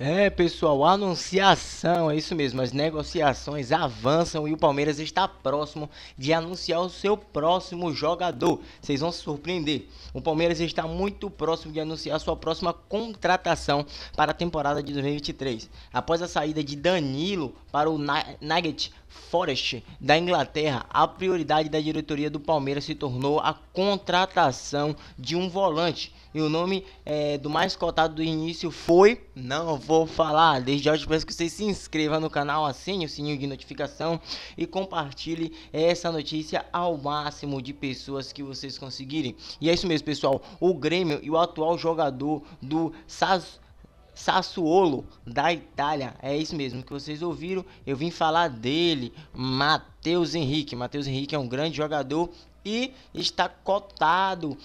É, pessoal, anunciação, é isso mesmo. As negociações avançam e o Palmeiras está próximo de anunciar o seu próximo jogador. Vocês vão se surpreender. O Palmeiras está muito próximo de anunciar sua próxima contratação para a temporada de 2023. Após a saída de Danilo para o Nugget Forest da Inglaterra, a prioridade da diretoria do Palmeiras se tornou a contratação de um volante e o nome é, do mais cotado do início foi. Não vou falar. Desde hoje eu peço que você se inscreva no canal, assine o sininho de notificação e compartilhe essa notícia ao máximo de pessoas que vocês conseguirem. E é isso mesmo, pessoal. O Grêmio e o atual jogador do Sassuolo. Sassuolo da Itália. É isso mesmo que vocês ouviram. Eu vim falar dele, Matheus Henrique. Matheus Henrique é um grande jogador e está cotado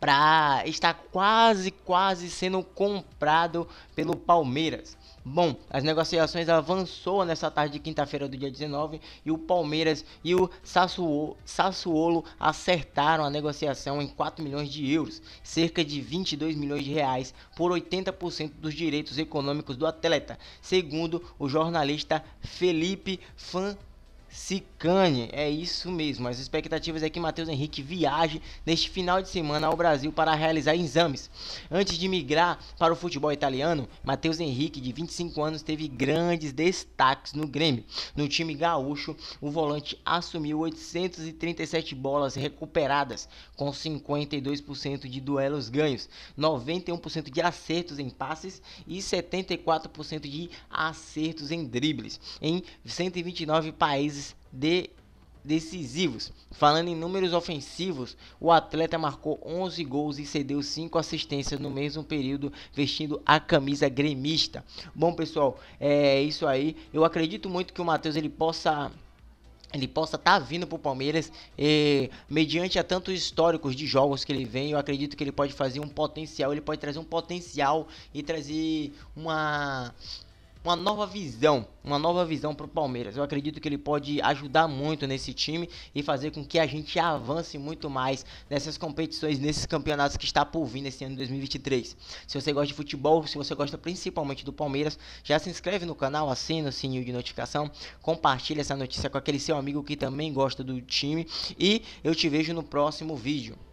para estar quase, quase sendo comprado pelo Palmeiras. Bom, as negociações avançou nessa tarde de quinta-feira do dia 19 e o Palmeiras e o Sassuolo, Sassuolo acertaram a negociação em 4 milhões de euros, cerca de 22 milhões de reais, por 80% dos direitos econômicos do atleta, segundo o jornalista Felipe Fan Sicane, é isso mesmo. As expectativas é que Matheus Henrique viaje neste final de semana ao Brasil para realizar exames. Antes de migrar para o futebol italiano, Matheus Henrique, de 25 anos, teve grandes destaques no Grêmio. No time gaúcho, o volante assumiu 837 bolas recuperadas, com 52% de duelos ganhos, 91% de acertos em passes e 74% de acertos em dribles, em 129 países lances de decisivos. Falando em números ofensivos, o atleta marcou 11 gols e cedeu 5 assistências no mesmo período, vestindo a camisa gremista. Bom, pessoal, é isso aí. Eu acredito muito que o Matheus ele possa ele possa estar tá vindo para o Palmeiras e, mediante a tantos históricos de jogos que ele vem, eu acredito que ele pode fazer um potencial, ele pode trazer um potencial e trazer uma uma nova visão, uma nova visão para o Palmeiras. Eu acredito que ele pode ajudar muito nesse time e fazer com que a gente avance muito mais nessas competições, nesses campeonatos que está por vir nesse ano de 2023. Se você gosta de futebol, se você gosta principalmente do Palmeiras, já se inscreve no canal, assina o sininho de notificação, compartilha essa notícia com aquele seu amigo que também gosta do time e eu te vejo no próximo vídeo.